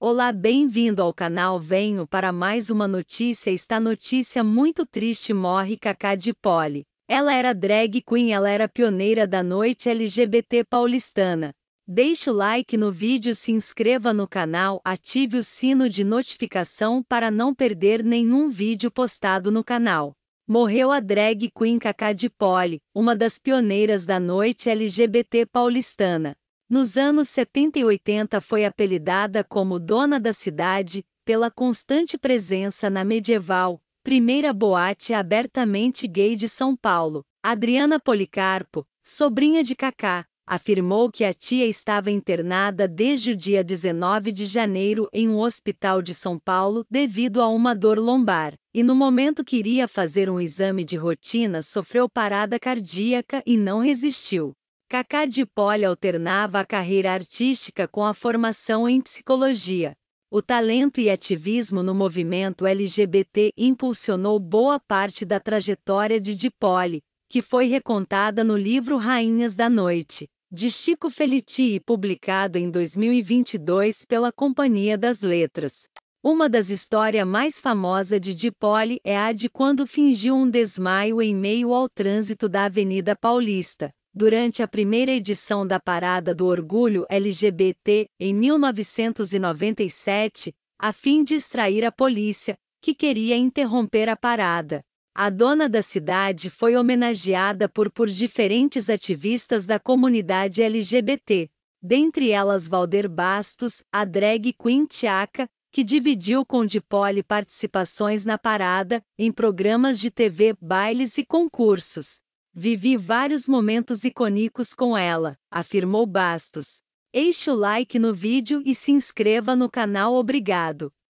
Olá, bem-vindo ao canal Venho para mais uma notícia. Esta notícia muito triste morre Cacá de Poli. Ela era drag queen, ela era pioneira da noite LGBT paulistana. Deixe o like no vídeo, se inscreva no canal, ative o sino de notificação para não perder nenhum vídeo postado no canal. Morreu a drag queen Cacá de Poli, uma das pioneiras da noite LGBT paulistana. Nos anos 70 e 80 foi apelidada como Dona da Cidade pela constante presença na medieval, primeira boate abertamente gay de São Paulo. Adriana Policarpo, sobrinha de Cacá, afirmou que a tia estava internada desde o dia 19 de janeiro em um hospital de São Paulo devido a uma dor lombar, e no momento que iria fazer um exame de rotina sofreu parada cardíaca e não resistiu. Cacá de Poli alternava a carreira artística com a formação em psicologia. O talento e ativismo no movimento LGBT impulsionou boa parte da trajetória de Poli, que foi recontada no livro Rainhas da Noite, de Chico Felitti, e publicado em 2022 pela Companhia das Letras. Uma das histórias mais famosas de Poli é a de quando fingiu um desmaio em meio ao trânsito da Avenida Paulista durante a primeira edição da Parada do Orgulho LGBT, em 1997, a fim de extrair a polícia, que queria interromper a parada. A dona da cidade foi homenageada por, por diferentes ativistas da comunidade LGBT, dentre elas Valder Bastos, a drag Queen Tiaca, que dividiu com Dipoli participações na parada, em programas de TV, bailes e concursos. Vivi vários momentos icônicos com ela, afirmou Bastos. Deixe o like no vídeo e se inscreva no canal, obrigado.